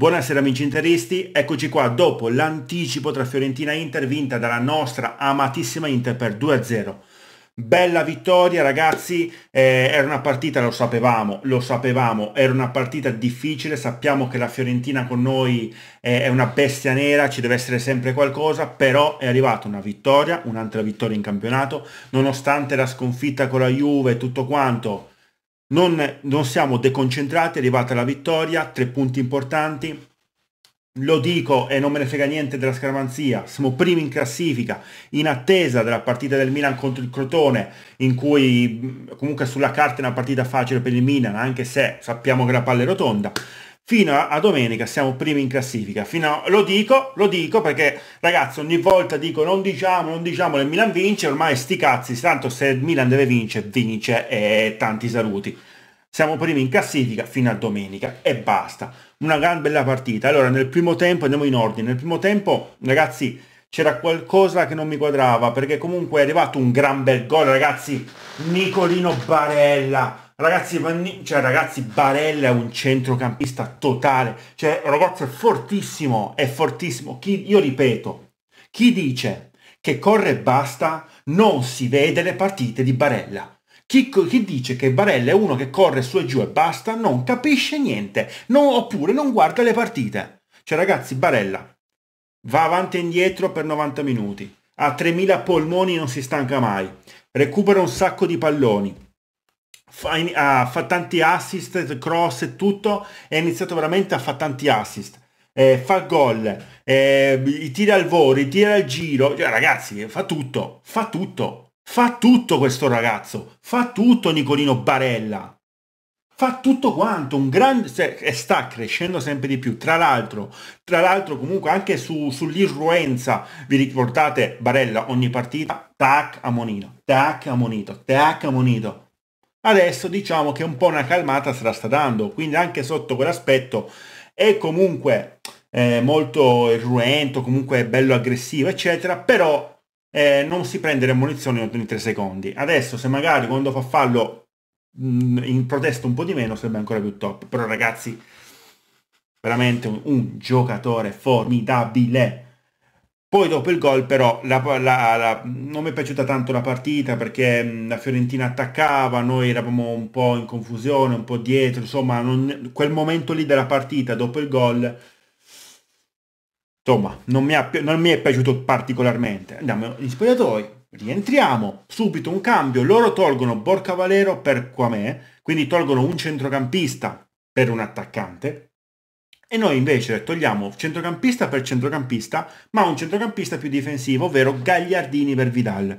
Buonasera amici interisti, eccoci qua dopo l'anticipo tra Fiorentina e Inter vinta dalla nostra amatissima Inter per 2-0. Bella vittoria ragazzi, eh, era una partita, lo sapevamo, lo sapevamo, era una partita difficile, sappiamo che la Fiorentina con noi eh, è una bestia nera, ci deve essere sempre qualcosa, però è arrivata una vittoria, un'altra vittoria in campionato, nonostante la sconfitta con la Juve e tutto quanto, non, non siamo deconcentrati, è arrivata la vittoria, tre punti importanti, lo dico e non me ne frega niente della scaramanzia, siamo primi in classifica, in attesa della partita del Milan contro il Crotone, in cui comunque sulla carta è una partita facile per il Milan, anche se sappiamo che la palla è rotonda fino a, domenica siamo primi in classifica. Fino a, lo dico, lo dico perché ragazzi ogni volta dico non diciamo, non diciamo che Milan vince, ormai sti cazzi, tanto se Milan deve vincere, vince e tanti saluti. Siamo primi in classifica fino a domenica e basta. Una gran bella partita. Allora nel primo tempo andiamo in ordine. Nel primo tempo ragazzi c'era qualcosa che non mi quadrava perché comunque è arrivato un gran bel gol ragazzi. Nicolino Barella Ragazzi, Vanni, cioè ragazzi, Barella è un centrocampista totale, cioè ragazzi è fortissimo, è fortissimo. Chi, io ripeto, chi dice che corre e basta non si vede le partite di Barella. Chi, chi, dice che Barella è uno che corre su e giù e basta non capisce niente, non, oppure non guarda le partite. Cioè ragazzi, Barella va avanti e indietro per 90 minuti, ha 3000 polmoni non si stanca mai, recupera un sacco di palloni fa, in, ha, fa tanti assist, cross e tutto, è iniziato veramente a fare tanti assist. Eh, fa gol, eh, tira al volo, tira al giro, cioè, ragazzi fa tutto, fa tutto, fa tutto questo ragazzo, fa tutto Nicolino Barella, fa tutto quanto, un grande, e sta crescendo sempre di più, tra l'altro, tra l'altro comunque anche su, sull'irruenza, vi ricordate Barella ogni partita, tac a monito, tac a monito, tac a monito adesso diciamo che un po' una calmata se la sta dando, quindi anche sotto quell'aspetto è comunque eh, molto irruento, comunque bello aggressivo, eccetera, però eh, non si prende le munizioni ogni 3 secondi. Adesso se magari quando fa fallo mh, mm, in protesta un po' di meno sarebbe ancora più top, però ragazzi, veramente un, un giocatore formidabile. Poi dopo il gol però la, la, la, non mi è piaciuta tanto la partita perché la Fiorentina attaccava, noi eravamo un po' in confusione, un po' dietro, insomma non, quel momento lì della partita dopo il gol insomma non mi, ha, non mi è piaciuto particolarmente. Andiamo in spogliatoi, rientriamo, subito un cambio, loro tolgono Borca Valero per Quamè, quindi tolgono un centrocampista per un attaccante, e noi invece togliamo centrocampista per centrocampista, ma un centrocampista più difensivo, ovvero Gagliardini per Vidal.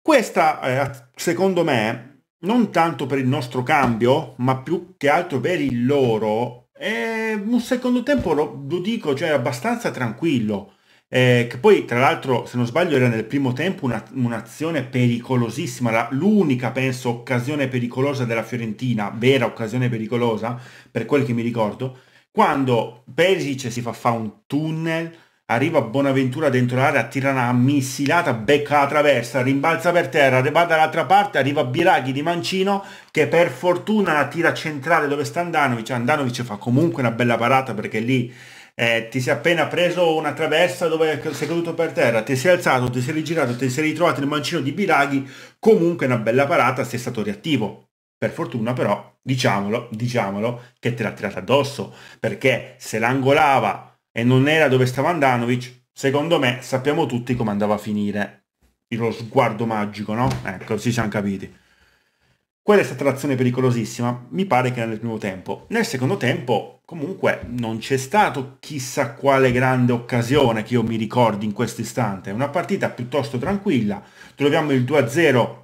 Questa, eh, secondo me, non tanto per il nostro cambio, ma più che altro per il loro, è un secondo tempo, lo, lo dico, cioè abbastanza tranquillo. Eh, che poi tra l'altro se non sbaglio era nel primo tempo un'azione un pericolosissima, l'unica penso occasione pericolosa della Fiorentina, vera occasione pericolosa per quel che mi ricordo, quando Perisic si fa fa un tunnel, arriva Bonaventura dentro l'area, tira una missilata, becca la traversa, rimbalza per terra, arriva dall'altra parte, arriva Biraghi di Mancino che per fortuna la tira centrale dove sta Andanovic, Andanovic fa comunque una bella parata perché lì eh, ti sei appena preso una traversa dove sei caduto per terra, ti sei alzato, ti sei rigirato, ti sei ritrovato nel mancino di Biraghi, comunque una bella parata, sei stato reattivo. Per fortuna però diciamolo, diciamolo, che te l'ha tirata addosso, perché se l'angolava e non era dove stava Andanovic, secondo me sappiamo tutti come andava a finire. Lo sguardo magico, no? Ecco, ci siamo capiti. Quella è stata l'azione pericolosissima, mi pare che era nel primo tempo. Nel secondo tempo, comunque, non c'è stato chissà quale grande occasione che io mi ricordi in questo istante. È una partita piuttosto tranquilla. Troviamo il 2-0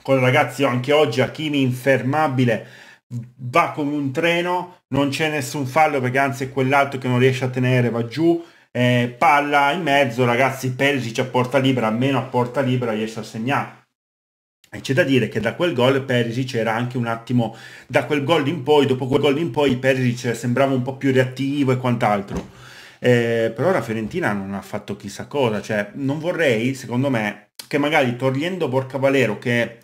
con il ragazzo anche oggi Hakimi infermabile va come un treno, non c'è nessun fallo perché anzi è quell'altro che non riesce a tenere, va giù, eh, palla in mezzo, ragazzi Perisic a porta libera, almeno a porta libera riesce a segnare. E c'è da dire che da quel gol Perisic era anche un attimo, da quel gol in poi, dopo quel gol in poi Perisic sembrava un po' più reattivo e quant'altro. Eh, però la Fiorentina non ha fatto chissà cosa, cioè non vorrei, secondo me, che magari togliendo Borca Valero che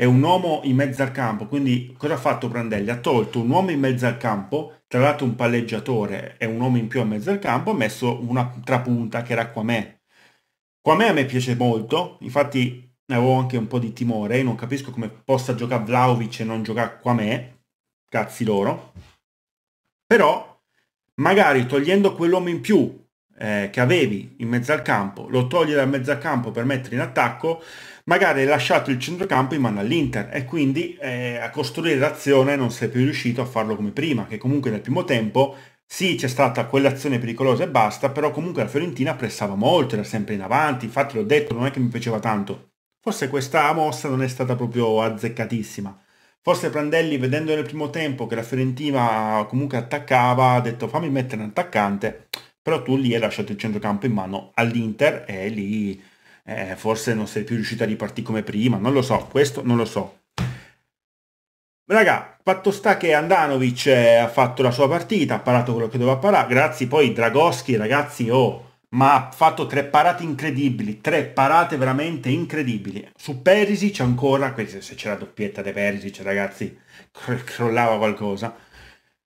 è un uomo in mezzo al campo, quindi cosa ha fatto Brandelli? Ha tolto un uomo in mezzo al campo, tra l'altro un palleggiatore e un uomo in più a mezzo al campo, ha messo una trapunta che era qua Quamè. Quamè a me piace molto, infatti ne avevo anche un po' di timore, io non capisco come possa giocare Vlaovic e non giocare me, cazzi loro, però magari togliendo quell'uomo in più eh, che avevi in mezzo al campo, lo togli dal mezzo al campo per mettere in attacco, magari hai lasciato il centrocampo in mano all'Inter e quindi eh, a costruire l'azione non sei più riuscito a farlo come prima, che comunque nel primo tempo sì c'è stata quell'azione pericolosa e basta, però comunque la Fiorentina pressava molto, era sempre in avanti, infatti l'ho detto, non è che mi piaceva tanto. Forse questa mossa non è stata proprio azzeccatissima. Forse Prandelli, vedendo nel primo tempo che la Fiorentina comunque attaccava, ha detto fammi mettere un attaccante, però tu lì hai lasciato il centrocampo in mano all'Inter e lì eh, forse non sei più riuscito a ripartire come prima, non lo so, questo non lo so. Raga, fatto sta che Andanovic eh, ha fatto la sua partita, ha parato quello che doveva parare, grazie poi Dragoschi, ragazzi, oh, ma ha fatto tre parate incredibili, tre parate veramente incredibili. Su Perisic ancora, se c'è la doppietta di Perisic, ragazzi, crollava qualcosa.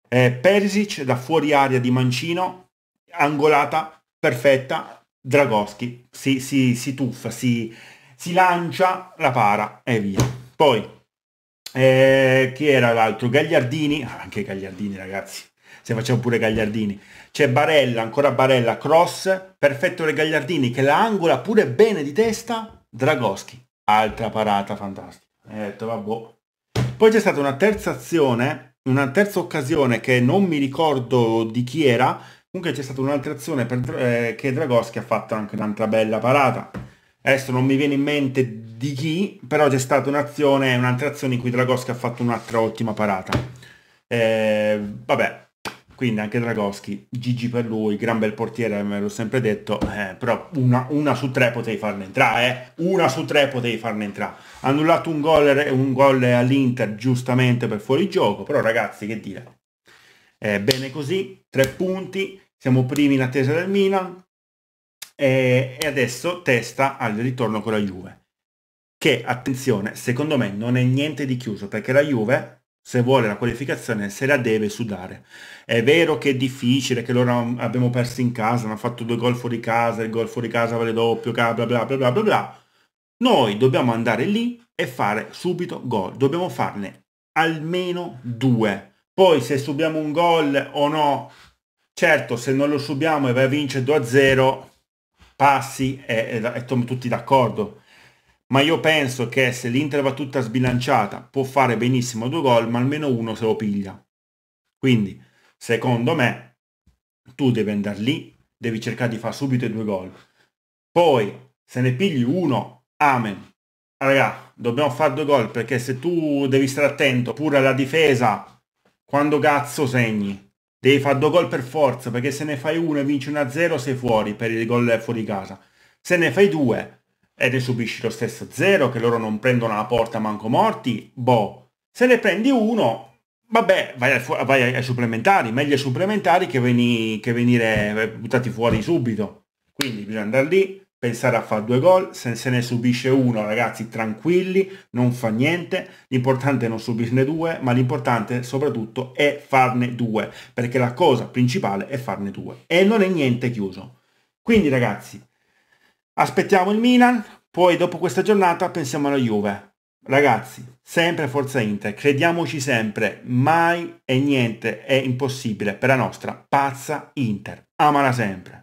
Eh, Perisic da fuori aria di Mancino, angolata, perfetta, Dragoschi si, si, si tuffa, si, si, lancia, la para e via. Poi, eh, chi era l'altro? Gagliardini, ah, anche Gagliardini ragazzi, se facciamo pure Gagliardini. C'è Barella, ancora Barella, cross, perfetto per Gagliardini che la angola pure bene di testa, Dragoschi, altra parata fantastica. E detto, vabbè. Boh. Poi c'è stata una terza azione, una terza occasione che non mi ricordo di chi era, Comunque c'è stata un'altra azione per, eh, che Dragoschi ha fatto anche un'altra bella parata. Adesso non mi viene in mente di chi, però c'è stata un'azione, un'altra azione in cui Dragoschi ha fatto un'altra ottima parata. Eh, vabbè, quindi anche Dragoschi, Gigi per lui, gran bel portiere, me l'ho sempre detto, eh, però una, una, su tre potevi farne entrare, eh, una su tre potevi farne entrare. Annullato un gol, eh, un gol all'Inter giustamente per fuori gioco, però ragazzi che dire, eh, bene così, tre punti, siamo primi in attesa del Milan e, e adesso testa al ritorno con la Juve. Che, attenzione, secondo me non è niente di chiuso perché la Juve se vuole la qualificazione se la deve sudare. È vero che è difficile, che loro abbiamo perso in casa, hanno fatto due gol fuori casa, il gol fuori casa vale doppio, bla bla bla bla bla bla. Noi dobbiamo andare lì e fare subito gol, dobbiamo farne almeno due. Poi se subiamo un gol o no Certo, se non lo subiamo e vai a vincere 2-0, passi e, siamo tutti d'accordo. Ma io penso che se l'Inter va tutta sbilanciata, può fare benissimo due gol, ma almeno uno se lo piglia. Quindi, secondo me, tu devi andare lì, devi cercare di fare subito i due gol. Poi, se ne pigli uno, amen. Raga, dobbiamo fare due gol perché se tu devi stare attento pure alla difesa, quando cazzo segni? devi fare due gol per forza, perché se ne fai uno e vinci 1-0 sei fuori per il gol fuori casa. Se ne fai due e ne subisci lo stesso 0, che loro non prendono la porta manco morti, boh. Se ne prendi uno, vabbè, vai, a, vai ai, ai supplementari, meglio ai supplementari che, veni, che venire buttati fuori subito. Quindi bisogna andare lì, pensare a fare due gol, se, se ne subisce uno ragazzi tranquilli, non fa niente, l'importante è non subirne due, ma l'importante soprattutto è farne due, perché la cosa principale è farne due e non è niente chiuso. Quindi ragazzi, aspettiamo il Milan, poi dopo questa giornata pensiamo alla Juve. Ragazzi, sempre Forza Inter, crediamoci sempre, mai e niente è impossibile per la nostra pazza Inter. Amala sempre.